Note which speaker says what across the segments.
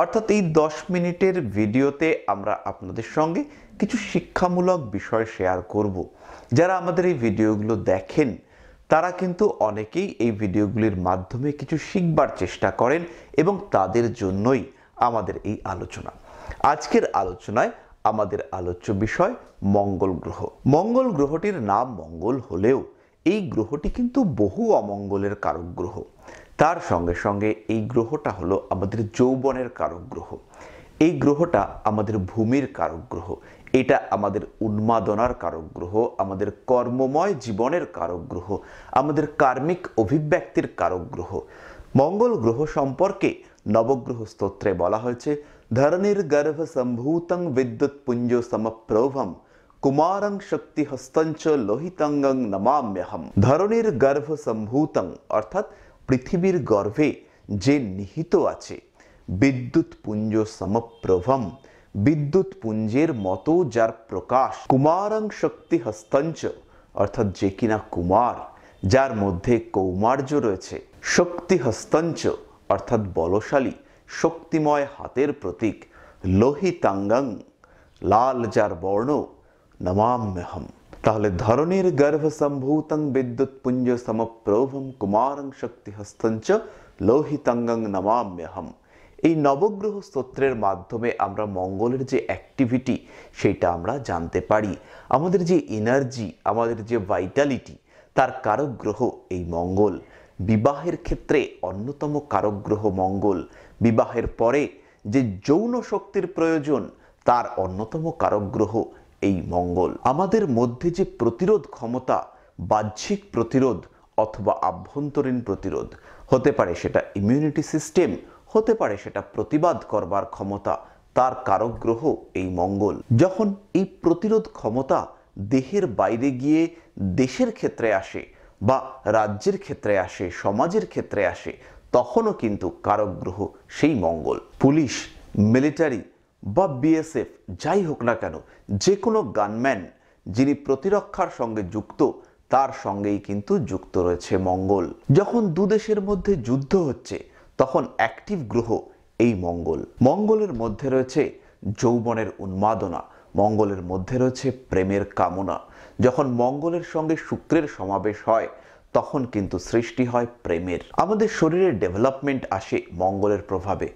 Speaker 1: অর্থাৎ এই দশ মিনিটের ভিডিওতে আমরা আপনাদের সঙ্গে কিছু শিক্ষামূলক বিষয় শেয়ার করব যারা আমাদের এই ভিডিওগুলো দেখেন তারা কিন্তু অনেকেই এই ভিডিওগুলির মাধ্যমে কিছু শিখবার চেষ্টা করেন এবং তাদের জন্যই আমাদের এই আলোচনা আজকের আলোচনায় আমাদের আলোচ্য বিষয় মঙ্গল গ্রহ মঙ্গল গ্রহটির নাম মঙ্গল হলেও এই গ্রহটি কিন্তু বহু অমঙ্গলের কারক গ্রহ তার সঙ্গে সঙ্গে এই গ্রহটা হলো আমাদের যৌবনের কারক গ্রহ এই গ্রহটা আমাদের ভূমির কারক গ্রহ এটা আমাদের উন্মাদনার কারক গ্রহ আমাদের কর্মময় জীবনের কারক গ্রহ আমাদের কার্মিক অভিব্যক্তির কারক গ্রহ মঙ্গল গ্রহ সম্পর্কে নবগ্রহ স্তোত্রে বলা হয়েছে ধরণীর গর্ভ সম্ভূতং বিদ্যুৎ পুঞ্জ সমপ্রভম কুমারং শক্তি হস্তঞ্চ লোহিতঙ্গং নমাম্যহম ধরণীর গর্ভ সম্ভূতং অর্থাৎ পৃথিবীর গর্ভে যে নিহিত আছে বিদ্যুৎ পুঞ্জ সমপ্রভম বিদ্যুৎ পুঞ্জের মতো যার প্রকাশ কুমারং শক্তি হস্তঞ্চ অর্থাৎ যে কিনা কুমার যার মধ্যে কৌমার্য রয়েছে শক্তি হস্তঞ্চ অর্থাৎ বলশালী শক্তিময় হাতের প্রতীক লোহিতাঙ্গং লাল যার বর্ণ নমাম্যহম তাহলে ধরণীর গর্ভসম্ভূতং বিদ্যুৎ পুঞ্জ সমপ্রভম কুমারং শক্তি হস্তঞ্চ লোহিতঙ্গং নমাম্যহম এই নবগ্রহ স্তোত্রের মাধ্যমে আমরা মঙ্গলের যে অ্যাক্টিভিটি সেটা আমরা জানতে পারি আমাদের যে এনার্জি আমাদের যে ভাইটালিটি তার কারক গ্রহ এই মঙ্গল বিবাহের ক্ষেত্রে অন্যতম কারক গ্রহ মঙ্গল বিবাহের পরে যে যৌন শক্তির প্রয়োজন তার অন্যতম কারক গ্রহ এই মঙ্গল আমাদের মধ্যে যে প্রতিরোধ ক্ষমতা বাহ্যিক প্রতিরোধ অথবা আভ্যন্তরীণ প্রতিরোধ হতে পারে সেটা ইমিউনিটি সিস্টেম হতে পারে সেটা প্রতিবাদ করবার ক্ষমতা তার কারক গ্রহ এই মঙ্গল যখন এই প্রতিরোধ ক্ষমতা দেহের বাইরে গিয়ে দেশের ক্ষেত্রে আসে বা রাজ্যের ক্ষেত্রে আসে সমাজের ক্ষেত্রে আসে তখনও কিন্তু কারক গ্রহ সেই মঙ্গল পুলিশ মিলিটারি বা বিএসএফ যাই হোক না কেন যে কোনো গানম্যান যিনি প্রতিরক্ষার সঙ্গে যুক্ত তার সঙ্গেই কিন্তু যুক্ত রয়েছে মঙ্গল যখন দুদেশের মধ্যে যুদ্ধ হচ্ছে তখন অ্যাক্টিভ গ্রহ এই মঙ্গল মঙ্গলের মধ্যে রয়েছে যৌবনের উন্মাদনা মঙ্গলের মধ্যে রয়েছে প্রেমের কামনা যখন মঙ্গলের সঙ্গে শুক্রের সমাবেশ হয় তখন কিন্তু সৃষ্টি হয় প্রেমের আমাদের শরীরের ডেভেলপমেন্ট আসে মঙ্গলের প্রভাবে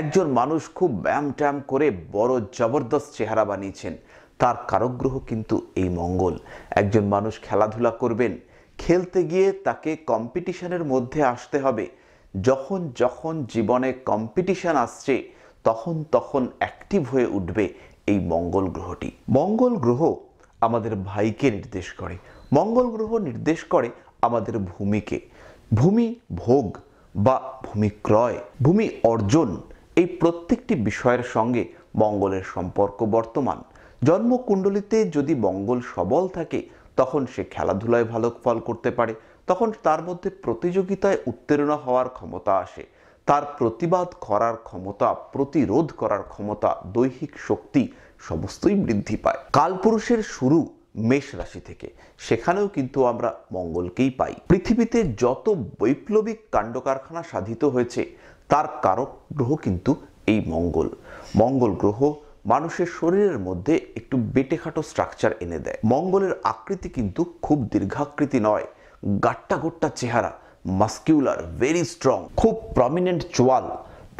Speaker 1: একজন মানুষ খুব ব্যায়াম ট্যাম করে বড় জবরদস্ত চেহারা বানিয়েছেন তার কারগ্রহ কিন্তু এই মঙ্গল একজন মানুষ খেলাধুলা করবেন খেলতে গিয়ে তাকে কম্পিটিশনের মধ্যে আসতে হবে যখন যখন জীবনে কম্পিটিশন আসছে তখন তখন অ্যাক্টিভ হয়ে উঠবে এই মঙ্গল গ্রহটি মঙ্গল গ্রহ আমাদের ভাইকে নির্দেশ করে মঙ্গল গ্রহ নির্দেশ করে আমাদের ভূমিকে ভূমি ভোগ বা ভূমি ক্রয় ভূমি অর্জন এই প্রত্যেকটি বিষয়ের সঙ্গে মঙ্গলের সম্পর্ক বর্তমান জন্মকুণ্ডলিতে যদি মঙ্গল সবল থাকে তখন সে খেলাধুলায় ভালো ফল করতে পারে তখন তার মধ্যে প্রতিযোগিতায় উত্তীর্ণ হওয়ার ক্ষমতা আসে তার প্রতিবাদ করার ক্ষমতা প্রতিরোধ করার ক্ষমতা দৈহিক শক্তি সমস্তই বৃদ্ধি পায় কালপুরুষের শুরু মেষ রাশি থেকে সেখানেও কিন্তু আমরা মঙ্গলকেই পাই পৃথিবীতে যত বৈপ্লবিক কাণ্ডকারখানা সাধিত হয়েছে তার কারক গ্রহ কিন্তু এই মঙ্গল মঙ্গল গ্রহ মানুষের শরীরের মধ্যে একটু বেটেখাটো স্ট্রাকচার এনে দেয় মঙ্গলের আকৃতি কিন্তু খুব দীর্ঘাকৃতি নয় গাট্টা গোট্টা চেহারা মাস্কিউলার ভেরি স্ট্রং খুব প্রমিনেন্ট চোয়াল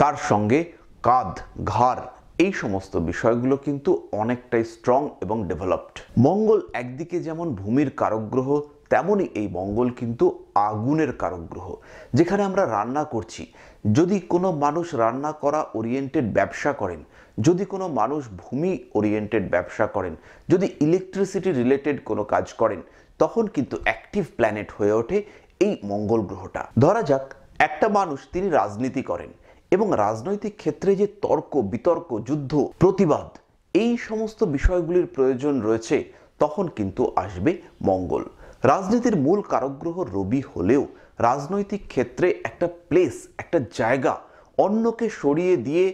Speaker 1: তার সঙ্গে কাঁধ ঘাড় এই সমস্ত বিষয়গুলো কিন্তু অনেকটাই স্ট্রং এবং ডেভেলপড মঙ্গল একদিকে যেমন ভূমির কারকগ্রহ তেমনই এই মঙ্গল কিন্তু আগুনের কারকগ্রহ যেখানে আমরা রান্না করছি যদি কোনো মানুষ রান্না করা ওরিয়েন্টেড ব্যবসা করেন যদি কোনো মানুষ ভূমি ওরিয়েন্টেড ব্যবসা করেন যদি ইলেকট্রিসিটি রিলেটেড কোনো কাজ করেন তখন কিন্তু অ্যাক্টিভ প্ল্যানেট হয়ে ওঠে এই মঙ্গল গ্রহটা ধরা যাক একটা মানুষ তিনি রাজনীতি করেন এবং রাজনৈতিক ক্ষেত্রে যে তর্ক বিতর্ক যুদ্ধ প্রতিবাদ এই সমস্ত বিষয়গুলির প্রয়োজন রয়েছে তখন কিন্তু আসবে মঙ্গল রাজনীতির মূল কারকগ্রহ রবি হলেও রাজনৈতিক ক্ষেত্রে একটা প্লেস একটা জায়গা অন্যকে সরিয়ে দিয়ে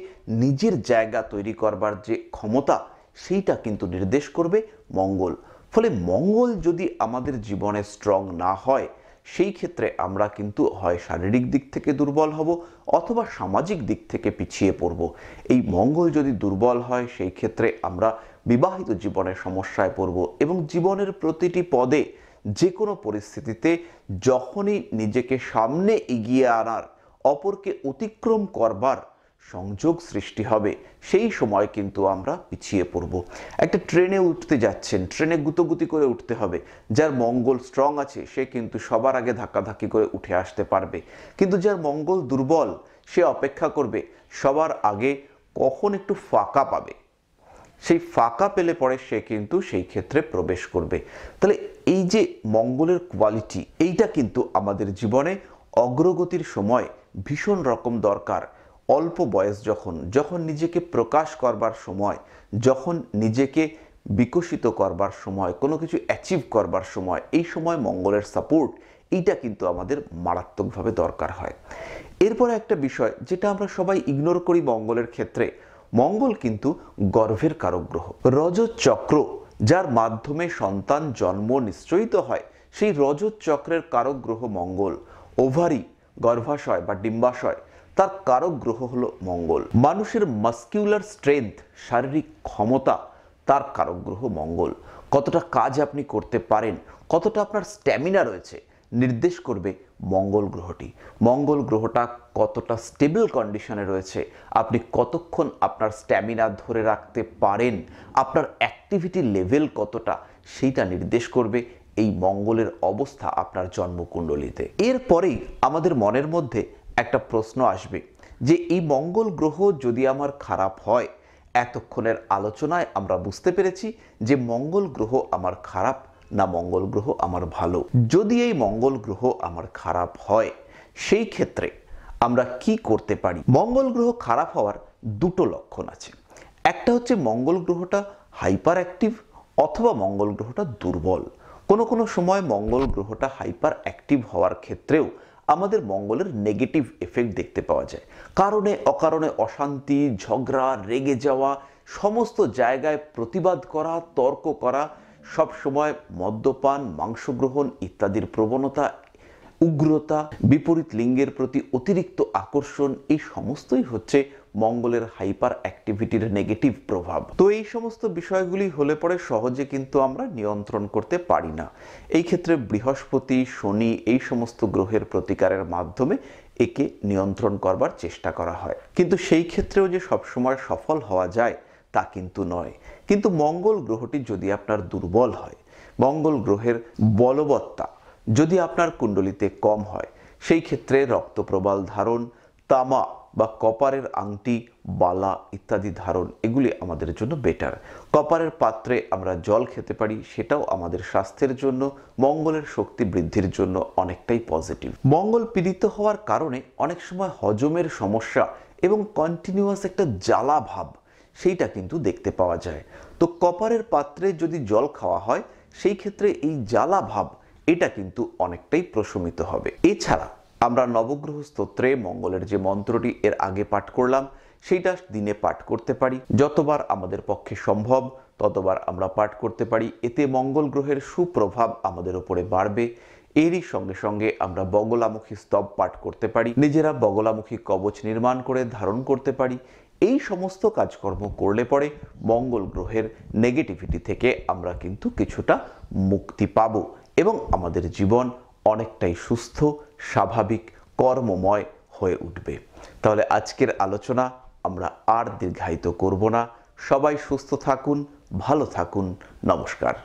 Speaker 1: নিজের জায়গা তৈরি করবার যে ক্ষমতা সেইটা কিন্তু নির্দেশ করবে মঙ্গল ফলে মঙ্গল যদি আমাদের জীবনে স্ট্রং না হয় সেই ক্ষেত্রে আমরা কিন্তু হয় শারীরিক দিক থেকে দুর্বল হব অথবা সামাজিক দিক থেকে পিছিয়ে পড়ব এই মঙ্গল যদি দুর্বল হয় সেই ক্ষেত্রে আমরা বিবাহিত জীবনের সমস্যায় পড়ব এবং জীবনের প্রতিটি পদে যে কোনো পরিস্থিতিতে যখনই নিজেকে সামনে এগিয়ে আনার অপরকে অতিক্রম করবার সংযোগ সৃষ্টি হবে সেই সময় কিন্তু আমরা পিছিয়ে পড়ব একটা ট্রেনে উঠতে যাচ্ছেন ট্রেনে গুতগুতি করে উঠতে হবে যার মঙ্গল স্ট্রং আছে সে কিন্তু সবার আগে ধাক্কাধাক্কি করে উঠে আসতে পারবে কিন্তু যার মঙ্গল দুর্বল সে অপেক্ষা করবে সবার আগে কখন একটু ফাঁকা পাবে সেই ফাঁকা পেলে পরে সে কিন্তু সেই ক্ষেত্রে প্রবেশ করবে তাহলে এই যে মঙ্গলের কোয়ালিটি এইটা কিন্তু আমাদের জীবনে অগ্রগতির সময় ভীষণ রকম দরকার অল্প বয়স যখন যখন নিজেকে প্রকাশ করবার সময় যখন নিজেকে বিকশিত করবার সময় কোনো কিছু অ্যাচিভ করবার সময় এই সময় মঙ্গলের সাপোর্ট এইটা কিন্তু আমাদের মারাত্মকভাবে দরকার হয় এরপরে একটা বিষয় যেটা আমরা সবাই ইগনোর করি মঙ্গলের ক্ষেত্রে মঙ্গল কিন্তু গর্ভের গ্রহ রজচক্র যার মাধ্যমে সন্তান জন্ম নিশ্চয়িত হয় সেই রজত চক্রের কারক গ্রহ মঙ্গল ওভারি গর্ভাশয় বা ডিম্বাশয় তার কারক গ্রহ হল মঙ্গল মানুষের মাস্কিউলার স্ট্রেংথ শারীরিক ক্ষমতা তার কারক গ্রহ মঙ্গল কতটা কাজ আপনি করতে পারেন কতটা আপনার স্ট্যামিনা রয়েছে নির্দেশ করবে মঙ্গল গ্রহটি মঙ্গল গ্রহটা কতটা স্টেবল কন্ডিশনে রয়েছে আপনি কতক্ষণ আপনার স্ট্যামিনা ধরে রাখতে পারেন আপনার অ্যাক্টিভিটি লেভেল কতটা সেইটা নির্দেশ করবে এই মঙ্গলের অবস্থা আপনার জন্মকুণ্ডলিতে এরপরেই আমাদের মনের মধ্যে একটা প্রশ্ন আসবে যে এই মঙ্গল গ্রহ যদি আমার খারাপ হয় এতক্ষণের আলোচনায় আমরা বুঝতে পেরেছি যে মঙ্গল গ্রহ আমার খারাপ না মঙ্গল গ্রহ আমার ভালো যদি এই মঙ্গল গ্রহ আমার খারাপ হয় সেই ক্ষেত্রে আমরা কি করতে পারি মঙ্গল গ্রহ খারাপ হওয়ার দুটো লক্ষণ আছে একটা হচ্ছে মঙ্গল গ্রহটা হাইপার অ্যাক্টিভ অথবা মঙ্গল গ্রহটা দুর্বল কোনো কোনো সময় মঙ্গল গ্রহটা হাইপার অ্যাক্টিভ হওয়ার ক্ষেত্রেও আমাদের মঙ্গলের নেগেটিভ এফেক্ট দেখতে পাওয়া যায় কারণে অকারণে অশান্তি ঝগড়া রেগে যাওয়া সমস্ত জায়গায় প্রতিবাদ করা তর্ক করা সবসময় মদ্যপান মাংস গ্রহণ ইত্যাদির প্রবণতা উগ্রতা বিপরীত লিঙ্গের প্রতি অতিরিক্ত আকর্ষণ এই সমস্তই হচ্ছে মঙ্গলের হাইপার অ্যাক্টিভিটির নেগেটিভ প্রভাব তো এই সমস্ত বিষয়গুলি হলে পরে সহজে কিন্তু আমরা নিয়ন্ত্রণ করতে পারি না এই ক্ষেত্রে বৃহস্পতি শনি এই সমস্ত গ্রহের প্রতিকারের মাধ্যমে একে নিয়ন্ত্রণ করবার চেষ্টা করা হয় কিন্তু সেই ক্ষেত্রেও যে সবসময় সফল হওয়া যায় তা কিন্তু নয় কিন্তু মঙ্গল গ্রহটি যদি আপনার দুর্বল হয় মঙ্গল গ্রহের বলবত্তা যদি আপনার কুণ্ডলিতে কম হয় সেই ক্ষেত্রে রক্তপ্রবাল ধারণ তামা বা কপারের আংটি বালা ইত্যাদি ধারণ এগুলি আমাদের জন্য বেটার কপারের পাত্রে আমরা জল খেতে পারি সেটাও আমাদের স্বাস্থ্যের জন্য মঙ্গলের শক্তি বৃদ্ধির জন্য অনেকটাই পজিটিভ মঙ্গল পীড়িত হওয়ার কারণে অনেক সময় হজমের সমস্যা এবং কন্টিনিউয়াস একটা জ্বালা ভাব সেইটা কিন্তু দেখতে পাওয়া যায় তো কপারের পাত্রে যদি জল খাওয়া হয় সেই ক্ষেত্রে এই জ্বালা ভাব এটা কিন্তু অনেকটাই প্রশমিত হবে এছাড়া আমরা নবগ্রহ স্তোত্রে মঙ্গলের যে মন্ত্রটি এর আগে পাঠ করলাম সেইটা দিনে পাঠ করতে পারি যতবার আমাদের পক্ষে সম্ভব ততবার আমরা পাঠ করতে পারি এতে মঙ্গল গ্রহের সুপ্রভাব আমাদের উপরে বাড়বে এরই সঙ্গে সঙ্গে আমরা বগলামুখী স্তব পাঠ করতে পারি নিজেরা বগলামুখী কবচ নির্মাণ করে ধারণ করতে পারি এই সমস্ত কাজকর্ম করলে পরে মঙ্গল গ্রহের নেগেটিভিটি থেকে আমরা কিন্তু কিছুটা মুক্তি পাব এবং আমাদের জীবন অনেকটাই সুস্থ স্বাভাবিক কর্মময় হয়ে উঠবে তাহলে আজকের আলোচনা আমরা আর দীর্ঘায়িত করব না সবাই সুস্থ থাকুন ভালো থাকুন নমস্কার